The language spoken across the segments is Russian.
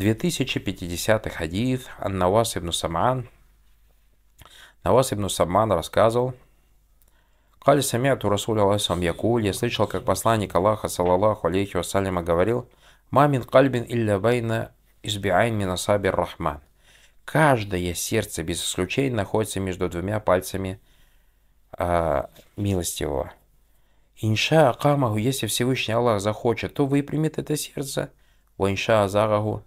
2050 хадис ан Навас ибн Саман. Навас ибн Саман рассказывал, Кали самяту Расуля Аллахам Якуль, я слышал, как посланник Аллаха, салаллаху алейхи вассаляма, говорил, «Мамин кальбин илля байна избиайн минасаби рахман». Каждое сердце без исключения находится между двумя пальцами а, милостивого. Инша Акамаху, если Всевышний Аллах захочет, то выпрямит это сердце. Ванша Азараху,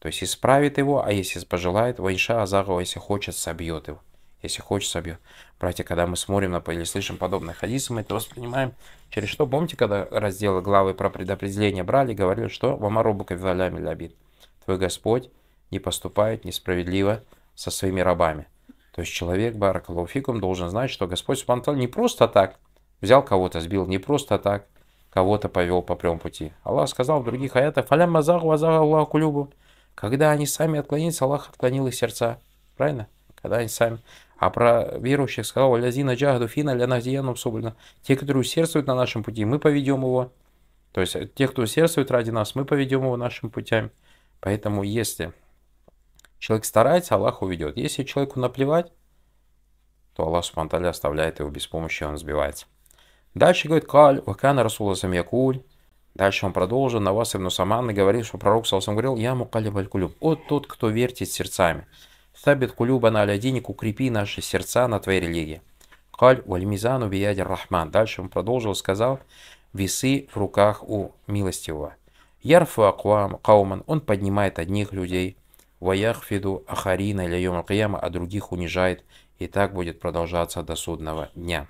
то есть исправит его, а если пожелает, Вайша Азарова, если хочет, собьет его. Если хочет, собьет. Братья, когда мы смотрим на, или слышим подобные хадисы, мы это воспринимаем через что? Помните, когда раздел главы про предопределение брали, говорили, что «Вамаробу кавиалями лябит» «Твой Господь не поступает несправедливо со своими рабами». То есть человек, баракалуфикум, должен знать, что Господь спонтал не просто так взял кого-то, сбил, не просто так кого-то повел по прямому пути. Аллах сказал в других аятах «Фалям мазаху азага Аллаху любу» Когда они сами отклонились, Аллах отклонил их сердца. Правильно? Когда они сами. А про верующих сказал «Лязина джахду фина лянадияну сублина». Те, которые усердствуют на нашем пути, мы поведем его. То есть э, те, кто усердствует ради нас, мы поведем его нашим путями. Поэтому если человек старается, Аллах уведет. Если человеку наплевать, то Аллах Субтитры оставляет его без помощи, он сбивается. Дальше говорит «Каль вакана расула самьякуль». Дальше он продолжил, на вас Ибн Саман говорит, что пророк Саусам говорил, «Я мукалиб аль-кулюб, от тот, кто вертит сердцами. Сабит кулюба на алядиник, укрепи наши сердца на твоей религии». Каль вальмизану биядир рахман. Дальше он продолжил, сказал, «Весы в руках у милостивого». Ярфу акуам кауман, он поднимает одних людей, ваяхфиду ахарина или йома а других унижает, и так будет продолжаться до судного дня.